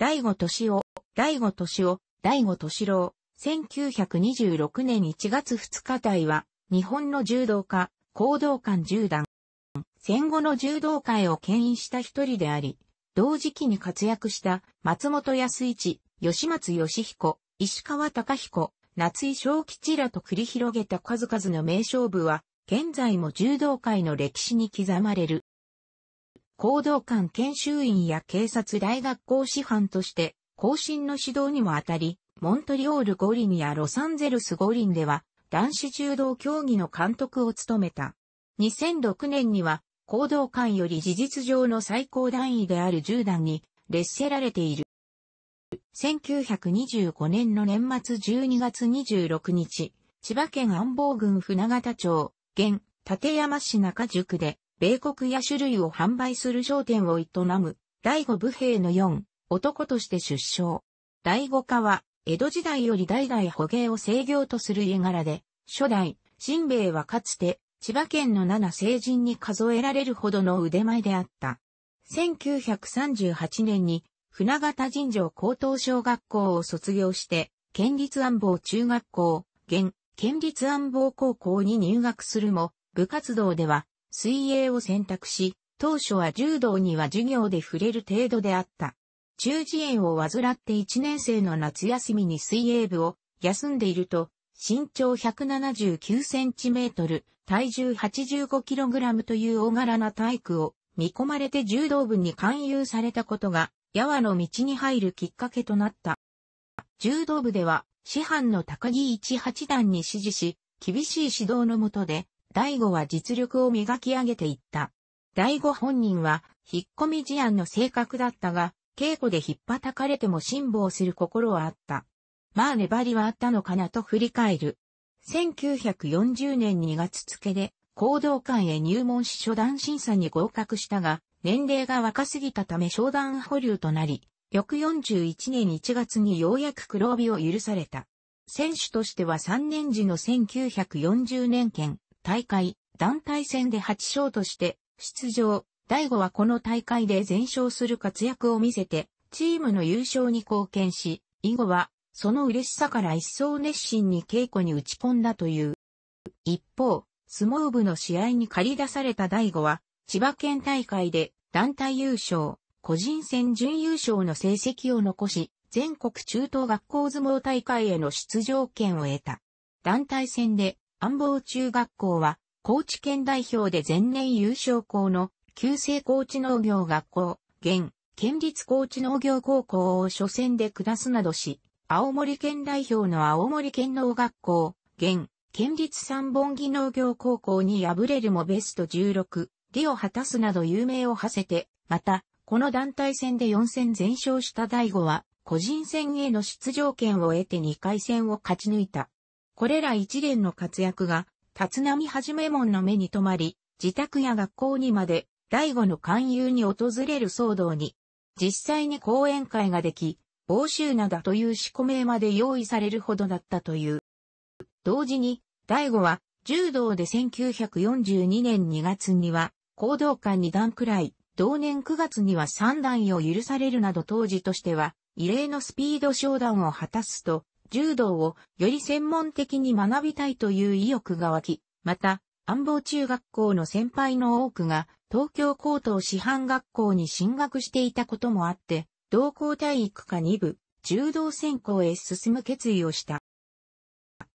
大悟敏夫、大悟敏夫、大悟敏郎、1926年1月2日隊は、日本の柔道家、行動館10段。戦後の柔道界を牽引した一人であり、同時期に活躍した松本康一、吉松義彦、石川隆彦、夏井正吉らと繰り広げた数々の名勝負は、現在も柔道界の歴史に刻まれる。行動官研修員や警察大学校師範として、後進の指導にもあたり、モントリオール五輪やロサンゼルス五輪では、男子柔道競技の監督を務めた。2006年には、行動官より事実上の最高段位である10段に列せられている。1925年の年末12月26日、千葉県安房郡船形町、現、立山市中宿で、米国や種類を販売する商店を営む、第五部兵の四、男として出生。第五家は、江戸時代より代々捕鯨を制御とする家柄で、初代、新兵衛はかつて、千葉県の七成人に数えられるほどの腕前であった。1938年に、船形神城高等小学校を卒業して、県立安房中学校、現、県立安房高校に入学するも、部活動では、水泳を選択し、当初は柔道には授業で触れる程度であった。中耳炎を患って1年生の夏休みに水泳部を休んでいると、身長179センチメートル、体重85キログラムという大柄な体育を見込まれて柔道部に勧誘されたことが、矢和の道に入るきっかけとなった。柔道部では、師範の高木一八段に指示し、厳しい指導のもとで、大悟は実力を磨き上げていった。大悟本人は、引っ込み事案の性格だったが、稽古で引っ叩かれても辛抱する心はあった。まあ粘りはあったのかなと振り返る。1940年2月付で、行動館へ入門し初段審査に合格したが、年齢が若すぎたため商談保留となり、翌41年1月にようやく黒帯を許された。選手としては3年時の1940年間、大会、団体戦で8勝として出場。大悟はこの大会で全勝する活躍を見せて、チームの優勝に貢献し、以後は、その嬉しさから一層熱心に稽古に打ち込んだという。一方、相撲部の試合に借り出された大悟は、千葉県大会で団体優勝、個人戦準優勝の成績を残し、全国中等学校相撲大会への出場権を得た。団体戦で安房中学校は、高知県代表で前年優勝校の、旧制高知農業学校、現、県立高知農業高校を初戦で下すなどし、青森県代表の青森県農学校、現、県立三本木農業高校に敗れるもベスト16、利を果たすなど有名を馳せて、また、この団体戦で4戦全勝した第5は、個人戦への出場権を得て2回戦を勝ち抜いた。これら一連の活躍が、立浪はじめ門の目に留まり、自宅や学校にまで、大悟の勧誘に訪れる騒動に、実際に講演会ができ、欧州どという四股名まで用意されるほどだったという。同時に、大悟は、柔道で1942年2月には、行動官2段くらい、同年9月には3段を許されるなど当時としては、異例のスピード商談を果たすと、柔道をより専門的に学びたいという意欲が湧き、また、安房中学校の先輩の多くが、東京高等師範学校に進学していたこともあって、同校体育科2部、柔道専攻へ進む決意をした。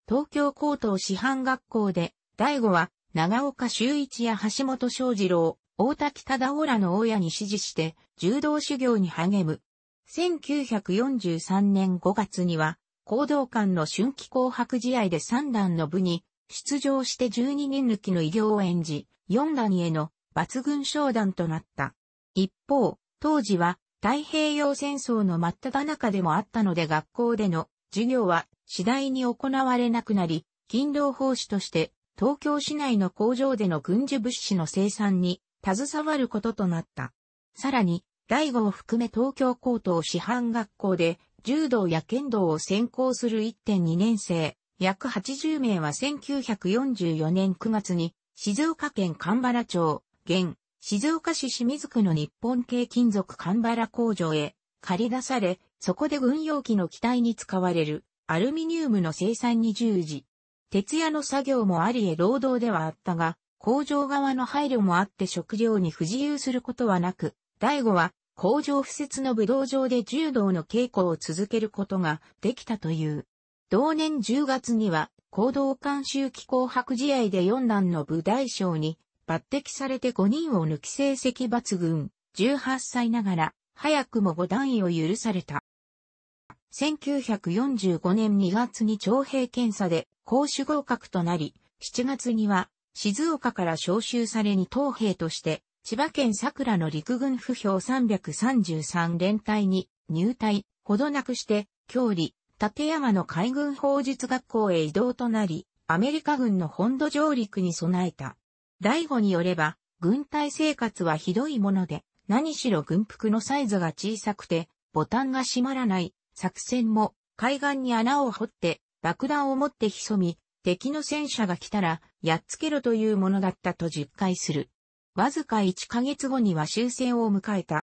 東京高等師範学校で、第五は、長岡修一や橋本昌二郎、大滝忠夫らの親に指示して、柔道修行に励む。1943年5月には、行動官の春季紅白試合で3段の部に出場して12人抜きの偉業を演じ、4段への抜群商談となった。一方、当時は太平洋戦争の真っただ中でもあったので学校での授業は次第に行われなくなり、勤労奉仕として東京市内の工場での軍事物資の生産に携わることとなった。さらに、大悟を含め東京高等師範学校で柔道や剣道を専攻する1.2年生、約80名は1944年9月に、静岡県神原町、現、静岡市清水区の日本系金属神原工場へ、借り出され、そこで軍用機の機体に使われる、アルミニウムの生産に従事。徹夜の作業もありえ労働ではあったが、工場側の配慮もあって食料に不自由することはなく、大悟は工場不設の武道場で柔道の稽古を続けることができたという。同年10月には、行動監修機構白試合で4段の武大将に抜擢されて5人を抜き成績抜群、18歳ながら、早くも5段位を許された。1945年2月に徴兵検査で公主合格となり、7月には静岡から召集されに当兵として千葉県桜の陸軍不評333連隊に入隊、ほどなくして、郷里、立山の海軍法術学校へ移動となり、アメリカ軍の本土上陸に備えた。大悟によれば、軍隊生活はひどいもので、何しろ軍服のサイズが小さくて、ボタンが閉まらない、作戦も、海岸に穴を掘って、爆弾を持って潜み、敵の戦車が来たら、やっつけろというものだったと実戒する。わずか1ヶ月後には終戦を迎えた。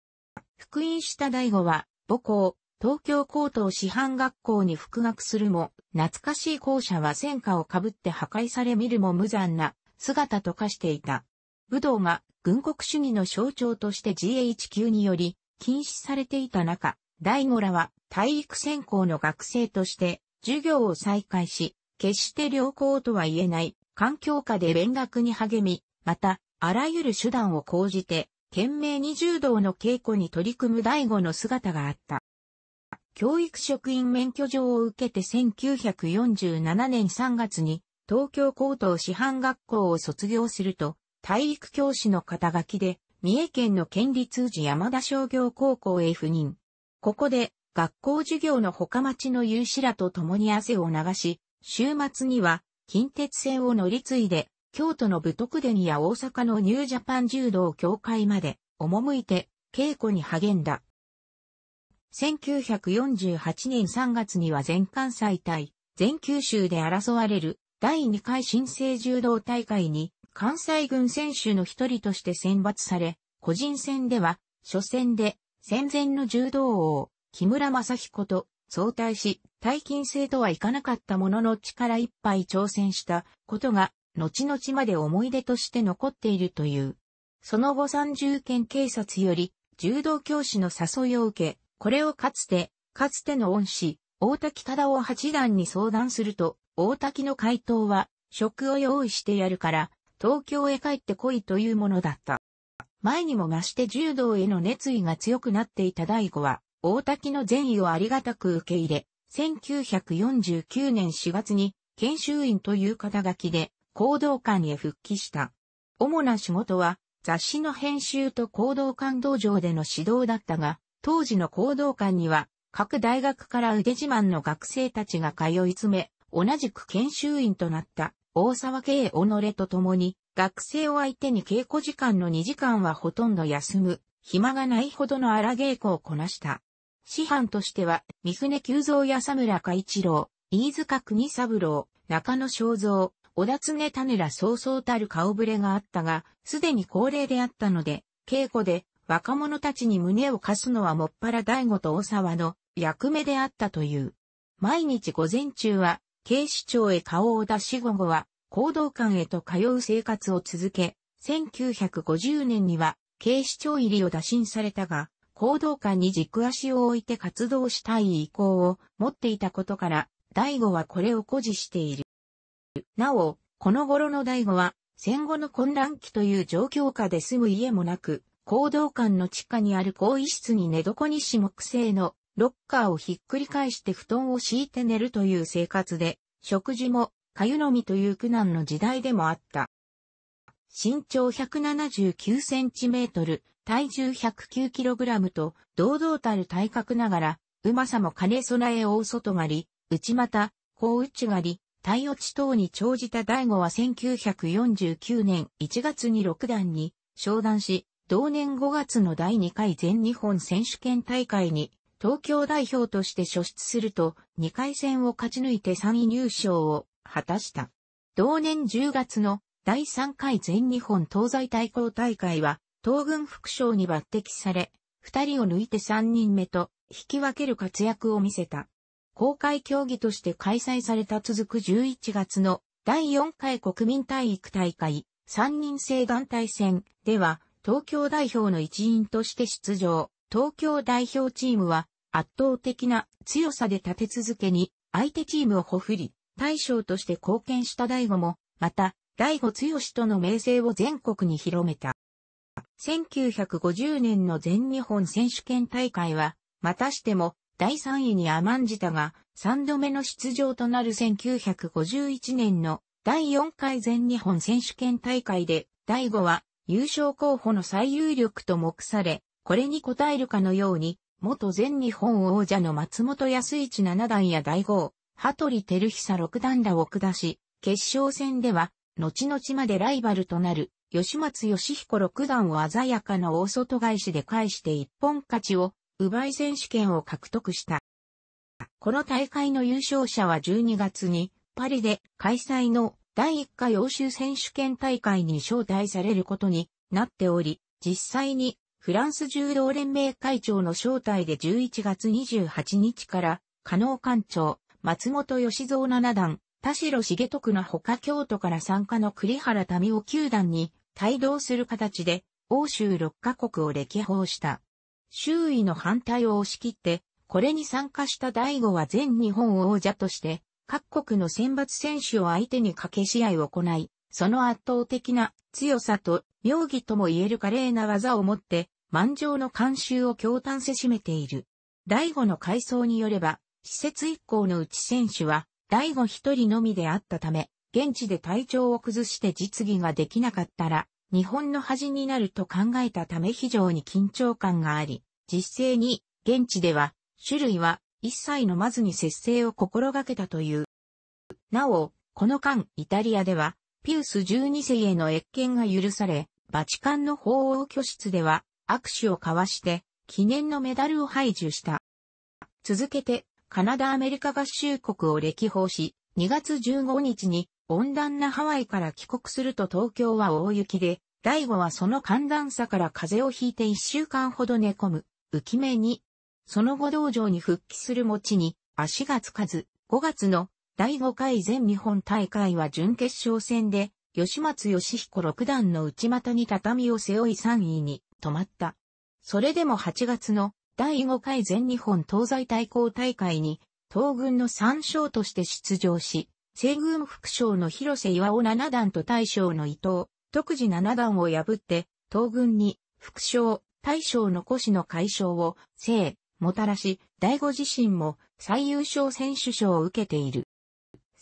復員した大悟は、母校、東京高等師範学校に復学するも、懐かしい校舎は戦火をかぶって破壊され見るも無残な姿と化していた。武道が軍国主義の象徴として GHQ により禁止されていた中、大悟らは体育専攻の学生として授業を再開し、決して良好とは言えない環境下で勉学に励み、またあらゆる手段を講じて、懸命に柔道の稽古に取り組む大悟の姿があった。教育職員免許状を受けて1947年3月に東京高等師範学校を卒業すると体育教師の肩書きで三重県の県立宇山田商業高校へ赴任。ここで学校授業の他町の有志らと共に汗を流し、週末には近鉄線を乗り継いで京都の武徳殿や大阪のニュージャパン柔道協会まで、赴いて、稽古に励んだ。1948年3月には全関西対、全九州で争われる第2回新生柔道大会に関西軍選手の一人として選抜され、個人戦では初戦で戦前の柔道王、木村正彦と相対し、大金制とはいかなかったものの力いっぱい挑戦したことが後々まで思い出として残っているという。その後三重県警察より、柔道教師の誘いを受け、これをかつて、かつての恩師、大滝忠夫八段に相談すると、大滝の回答は、職を用意してやるから、東京へ帰ってこいというものだった。前にも増して柔道への熱意が強くなっていた大悟は、大滝の善意をありがたく受け入れ、1949年4月に研修員という肩書きで行動館へ復帰した。主な仕事は雑誌の編集と行動館道場での指導だったが、当時の行動館には各大学から腕自慢の学生たちが通い詰め、同じく研修員となった大沢慶己と共に、学生を相手に稽古時間の2時間はほとんど休む、暇がないほどの荒稽古をこなした。師範としては、三船久蔵や佐村海一郎、飯塚国三郎、中野正蔵、小田たねらそうそうたる顔ぶれがあったが、すでに高齢であったので、稽古で若者たちに胸を貸すのはもっぱら大悟と大沢の役目であったという。毎日午前中は、警視庁へ顔を出し午後は、行動館へと通う生活を続け、1950年には、警視庁入りを打診されたが、行動館に軸足を置いて活動したい意向を持っていたことから、大悟はこれを誇示している。なお、この頃の醍醐は、戦後の混乱期という状況下で住む家もなく、行動館の地下にある更衣室に寝床にし木製のロッカーをひっくり返して布団を敷いて寝るという生活で、食事も、かゆのみという苦難の時代でもあった。身長179センチメートル、体重109キログラムと、堂々たる体格ながら、うまさも兼ね備え大外刈り、内股、高内刈り、対陽地等に長じた大悟は1949年1月に六段に昇段し、同年5月の第2回全日本選手権大会に東京代表として初出すると2回戦を勝ち抜いて3位入賞を果たした。同年10月の第3回全日本東西対抗大会は東軍副将に抜擢され、2人を抜いて3人目と引き分ける活躍を見せた。公開競技として開催された続く11月の第4回国民体育大会3人制団体戦では東京代表の一員として出場。東京代表チームは圧倒的な強さで立て続けに相手チームをほふり、大将として貢献した大悟も、また大悟強しとの名声を全国に広めた。1950年の全日本選手権大会は、またしても第3位に甘んじたが、3度目の出場となる1951年の第4回全日本選手権大会で、第5は優勝候補の最有力と目され、これに応えるかのように、元全日本王者の松本康一七段や第5、羽鳥照久六段らを下し、決勝戦では、後々までライバルとなる、吉松義彦六段を鮮やかな大外返しで返して一本勝ちを奪い選手権を獲得した。この大会の優勝者は12月にパリで開催の第1回欧州選手権大会に招待されることになっており、実際にフランス柔道連盟会長の招待で11月28日から、加納館長、松本義蔵七段、田代重徳の他京都から参加の栗原民夫九段に帯同する形で、欧州6カ国を歴訪した。周囲の反対を押し切って、これに参加した大悟は全日本王者として、各国の選抜選手を相手に掛け試合を行い、その圧倒的な強さと妙義とも言える華麗な技を持って、満場の慣習を強端せしめている。大悟の回想によれば、施設一行のうち選手は、大悟一人のみであったため、現地で体調を崩して実技ができなかったら、日本の恥になると考えたため非常に緊張感があり、実際に現地では種類は一切のまずに節制を心がけたという。なお、この間イタリアではピウス12世への越見が許され、バチカンの法王居室では握手を交わして記念のメダルを排除した。続けてカナダアメリカ合衆国を歴訪し、2月15日に温暖なハワイから帰国すると東京は大雪で、大悟はその寒暖差から風邪をひいて一週間ほど寝込む、浮き目に。その後道場に復帰する後ちに、足がつかず、5月の第5回全日本大会は準決勝戦で、吉松義彦六段の内股に畳を背負い3位に止まった。それでも8月の第5回全日本東西対抗大会に、東軍の3勝として出場し、西軍副将の広瀬岩尾七段と大将の伊藤、徳次七段を破って、東軍に副将、大将の腰の解消を、生、もたらし、第五自身も最優秀選手賞を受けている。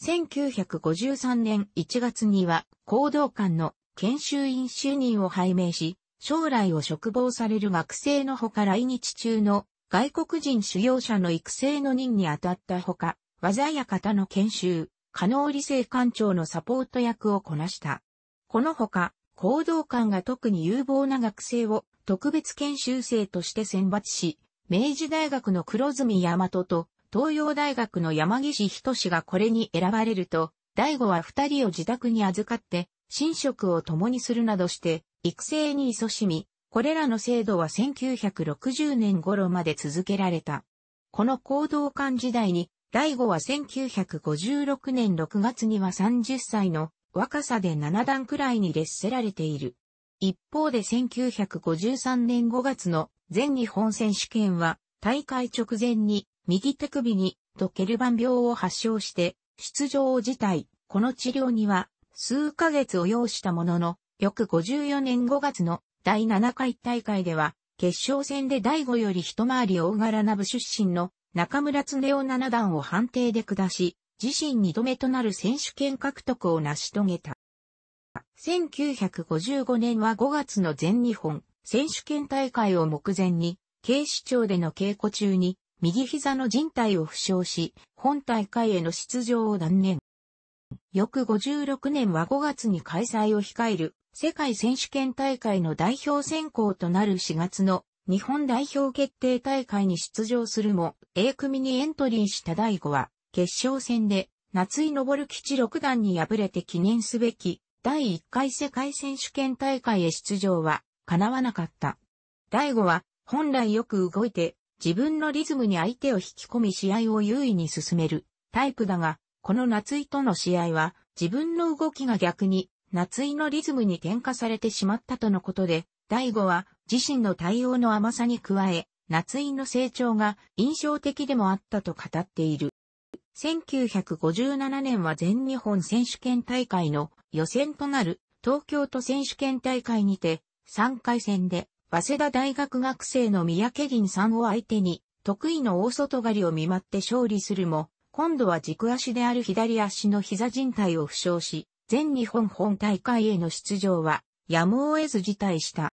1953年1月には、行動官の研修員就任を拝命し、将来を嘱望される学生のほか来日中の外国人修行者の育成の任に当たったほか、技や型の研修、加納理性官長のサポート役をこなした。このほか、行動官が特に有望な学生を特別研修生として選抜し、明治大学の黒住大和と東洋大学の山岸仁がこれに選ばれると、大悟は二人を自宅に預かって、寝食を共にするなどして、育成に勤しみ、これらの制度は1960年頃まで続けられた。この行動官時代に第五は1956年6月には30歳の若さで7段くらいに劣せられている。一方で1953年5月の全日本選手権は大会直前に右手首にとケルバン病を発症して出場を辞退。この治療には数ヶ月を要したものの、翌54年5月の第7回大会では決勝戦で第5より一回り大柄な部出身の中村恒夫七段を判定で下し、自身二度目となる選手権獲得を成し遂げた。1955年は5月の全日本選手権大会を目前に、警視庁での稽古中に、右膝の人帯を負傷し、本大会への出場を断念。翌56年は5月に開催を控える世界選手権大会の代表選考となる4月の日本代表決定大会に出場するも、A 組にエントリーした第5話、決勝戦で、夏井昇吉六段に敗れて記念すべき、第1回世界選手権大会へ出場は、叶わなかった。第5話、本来よく動いて、自分のリズムに相手を引き込み試合を優位に進める、タイプだが、この夏井との試合は、自分の動きが逆に、夏井のリズムに転化されてしまったとのことで、第5話、自身の対応の甘さに加え、夏井の成長が印象的でもあったと語っている。1957年は全日本選手権大会の予選となる東京都選手権大会にて3回戦で早稲田大学学生の三宅林さんを相手に得意の大外刈りを見舞って勝利するも、今度は軸足である左足の膝靭帯を負傷し、全日本本大会への出場はやむを得ず辞退した。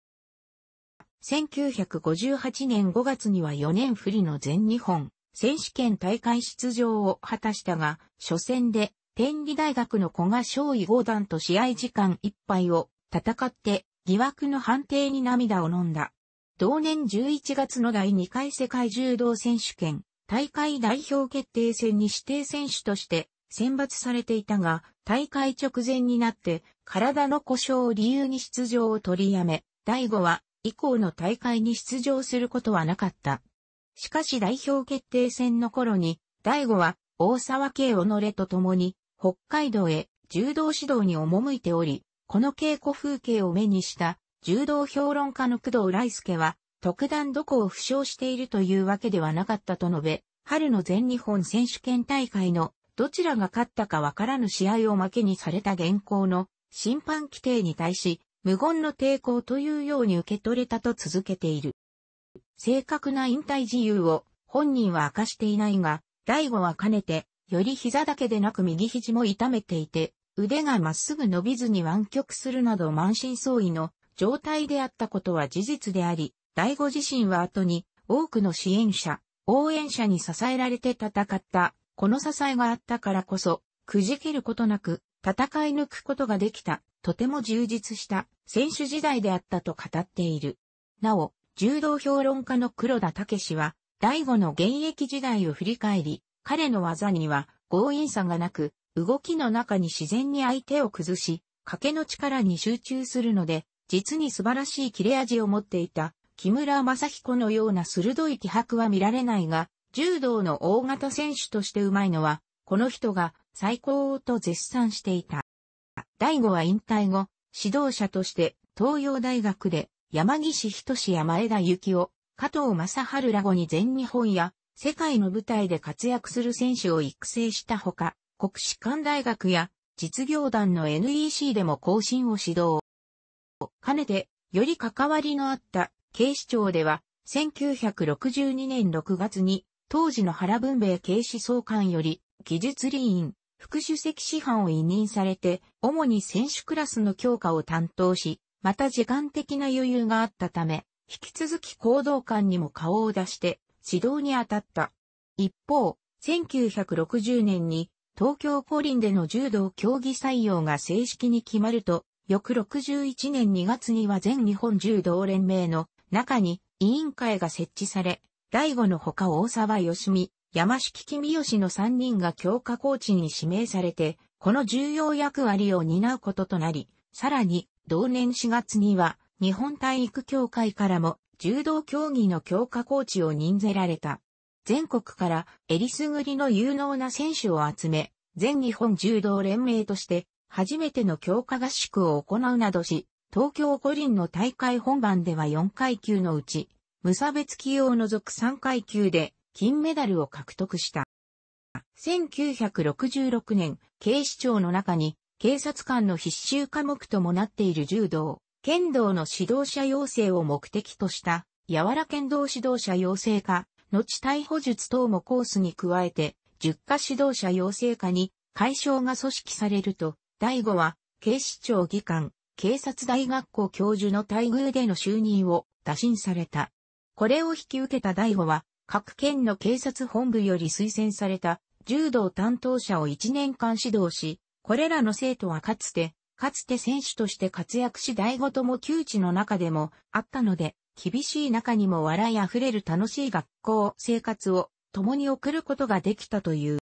1958年5月には4年不利の全日本選手権大会出場を果たしたが、初戦で天理大学の古賀勝衣五段と試合時間いっぱいを戦って疑惑の判定に涙を飲んだ。同年11月の第2回世界柔道選手権大会代表決定戦に指定選手として選抜されていたが、大会直前になって体の故障を理由に出場を取りやめ、第5は以降の大会に出場することはなかった。しかし代表決定戦の頃に、大悟は大沢慶己と共に北海道へ柔道指導に赴いており、この稽古風景を目にした柔道評論家の工藤来介は、特段どこを負傷しているというわけではなかったと述べ、春の全日本選手権大会のどちらが勝ったかわからぬ試合を負けにされた現行の審判規定に対し、無言の抵抗というように受け取れたと続けている。正確な引退自由を本人は明かしていないが、大悟はかねて、より膝だけでなく右肘も痛めていて、腕がまっすぐ伸びずに湾曲するなど満身創痍の状態であったことは事実であり、大悟自身は後に多くの支援者、応援者に支えられて戦った、この支えがあったからこそ、くじけることなく、戦い抜くことができた、とても充実した選手時代であったと語っている。なお、柔道評論家の黒田武史は、第五の現役時代を振り返り、彼の技には強引さがなく、動きの中に自然に相手を崩し、賭けの力に集中するので、実に素晴らしい切れ味を持っていた、木村正彦のような鋭い気迫は見られないが、柔道の大型選手としてうまいのは、この人が最高と絶賛していた。第五は引退後、指導者として東洋大学で山岸仁や前田幸雄、加藤正春ら後に全日本や世界の舞台で活躍する選手を育成したほか、国士官大学や実業団の NEC でも更新を指導。かねて、より関わりのあった警視庁では、1962年6月に、当時の原文米警視総監より、技術理員、副主席師範を委任されて、主に選手クラスの強化を担当し、また時間的な余裕があったため、引き続き行動官にも顔を出して指導に当たった。一方、1960年に東京五輪での柔道競技採用が正式に決まると、翌61年2月には全日本柔道連盟の中に委員会が設置され、第五のほか大沢よしみ、山敷君吉の3人が強化コーチに指名されて、この重要役割を担うこととなり、さらに、同年4月には、日本体育協会からも、柔道競技の強化コーチを任せられた。全国から、えりすぐりの有能な選手を集め、全日本柔道連盟として、初めての強化合宿を行うなどし、東京五輪の大会本番では4階級のうち、無差別業を除く3階級で、金メダルを獲得した。1966年、警視庁の中に警察官の必修科目ともなっている柔道、剣道の指導者養成を目的とした、柔ら剣道指導者養成科、後逮捕術等もコースに加えて、十0科指導者養成科に解消が組織されると、第五は、警視庁議官、警察大学校教授の待遇での就任を打診された。これを引き受けた第五は、各県の警察本部より推薦された柔道担当者を1年間指導し、これらの生徒はかつて、かつて選手として活躍し大ごとも窮地の中でもあったので、厳しい中にも笑いあふれる楽しい学校生活を共に送ることができたという。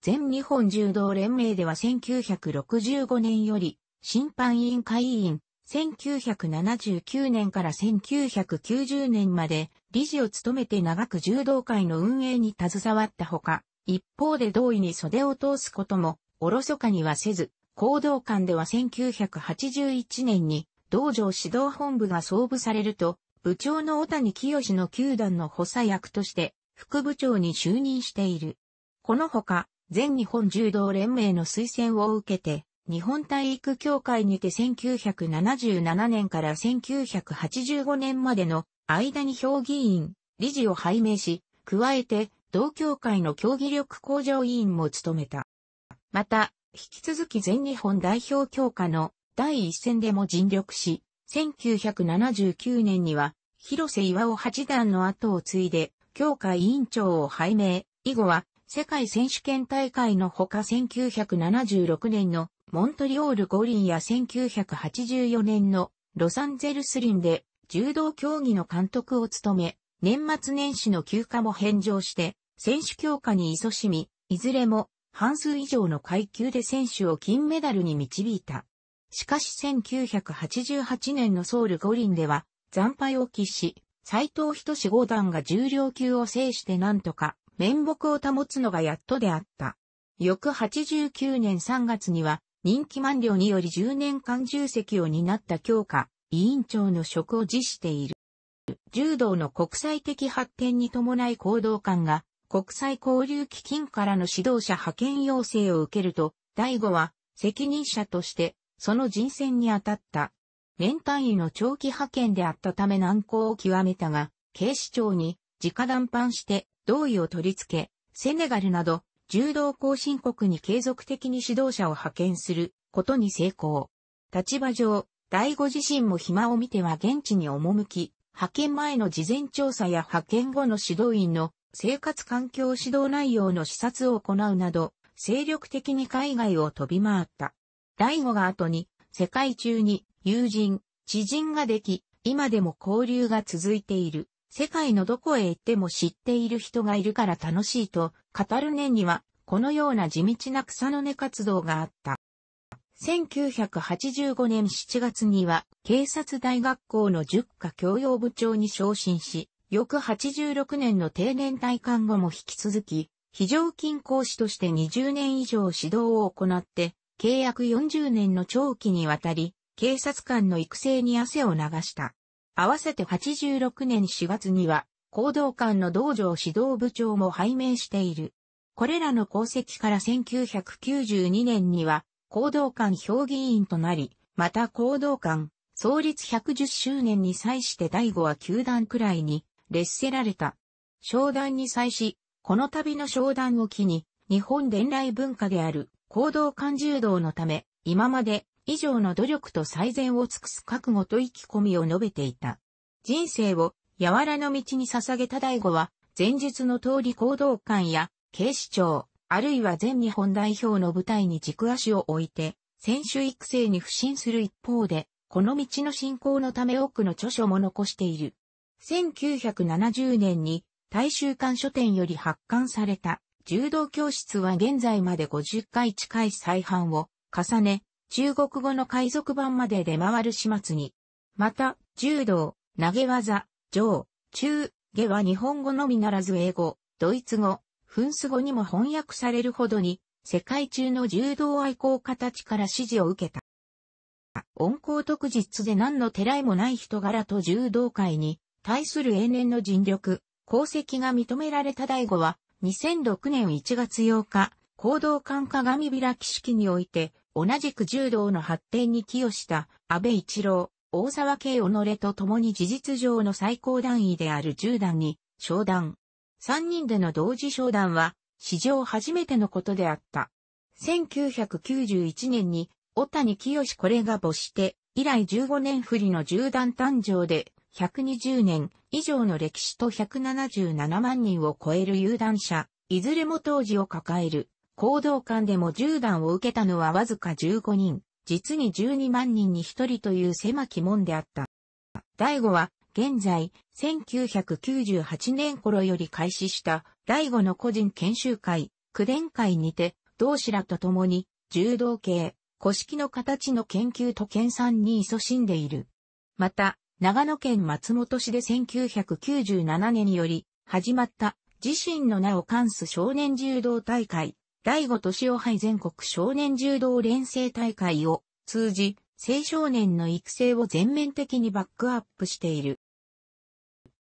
全日本柔道連盟では1965年より審判委員会委員、1979年から1990年まで理事を務めて長く柔道会の運営に携わったほか、一方で同意に袖を通すことも、おろそかにはせず、行動館では1981年に、道場指導本部が創部されると、部長の小谷清の球団の補佐役として、副部長に就任している。このほか、全日本柔道連盟の推薦を受けて、日本体育協会にて1977年から1985年までの間に評議員、理事を拝命し、加えて、同協会の競技力向上委員も務めた。また、引き続き全日本代表強化の第一戦でも尽力し、1979年には、広瀬岩尾八段の後を継いで、協会委員長を拝命、以後は、世界選手権大会のほか1976年のモントリオール五輪や1984年のロサンゼルス輪で柔道競技の監督を務め、年末年始の休暇も返上して、選手強化に勤しみ、いずれも半数以上の階級で選手を金メダルに導いた。しかし1988年のソウル五輪では惨敗を喫し、斎藤仁志五段が重量級を制してなんとか面目を保つのがやっとであった。翌89年3月には人気満了により10年間重責を担った強化、委員長の職を辞している。柔道の国際的発展に伴い行動官が国際交流基金からの指導者派遣要請を受けると、第五は責任者としてその人選に当たった。年単位の長期派遣であったため難航を極めたが、警視庁に直談判して同意を取り付け、セネガルなど柔道後進国に継続的に指導者を派遣することに成功。立場上、第五自身も暇を見ては現地に赴き、派遣前の事前調査や派遣後の指導員の生活環境指導内容の視察を行うなど、精力的に海外を飛び回った。第五が後に、世界中に友人、知人ができ、今でも交流が続いている。世界のどこへ行っても知っている人がいるから楽しいと語る年には、このような地道な草の根活動があった。1985年7月には、警察大学校の十0科教養部長に昇進し、翌86年の定年退官後も引き続き、非常勤講師として20年以上指導を行って、契約40年の長期にわたり、警察官の育成に汗を流した。合わせて86年4月には、行動官の道場指導部長も拝命している。これらの功績から1992年には、行動官評議員となり、また行動官、創立110周年に際して第5は球団くらいに列せられた。商談に際し、この度の商談を機に、日本伝来文化である行動感柔道のため、今まで以上の努力と最善を尽くす覚悟と意気込みを述べていた。人生を柔らの道に捧げた第五は、前述の通り行動官や警視庁、あるいは全日本代表の舞台に軸足を置いて、選手育成に不信する一方で、この道の進行のため多くの著書も残している。1970年に大衆館書店より発刊された柔道教室は現在まで50回近い再販を重ね、中国語の海賊版まで出回る始末に。また、柔道、投げ技、上、中、下は日本語のみならず英語、ドイツ語、フンス語にも翻訳されるほどに、世界中の柔道愛好家たちから支持を受けた。温厚特実で何の寺らいもない人柄と柔道界に対する永年の尽力、功績が認められた第五は、2006年1月8日、行動館鏡開き式において、同じく柔道の発展に寄与した安倍一郎、大沢慶己と共に事実上の最高段位である1段に、昇段。3人での同時商談は史上初めてのことであった。1991年に、小谷清これが母して以来15年振りの銃弾誕生で、120年以上の歴史と177万人を超える有弾者、いずれも当時を抱える、行動間でも銃弾を受けたのはわずか15人、実に12万人に1人という狭き門であった。第5は、現在、1998年頃より開始した第五の個人研修会、九伝会にて、同志らと共に、柔道系、古式の形の研究と研鑽に勤しんでいる。また、長野県松本市で1997年により、始まった自身の名を冠す少年柔道大会、第5年を杯全国少年柔道連成大会を通じ、青少年の育成を全面的にバックアップしている。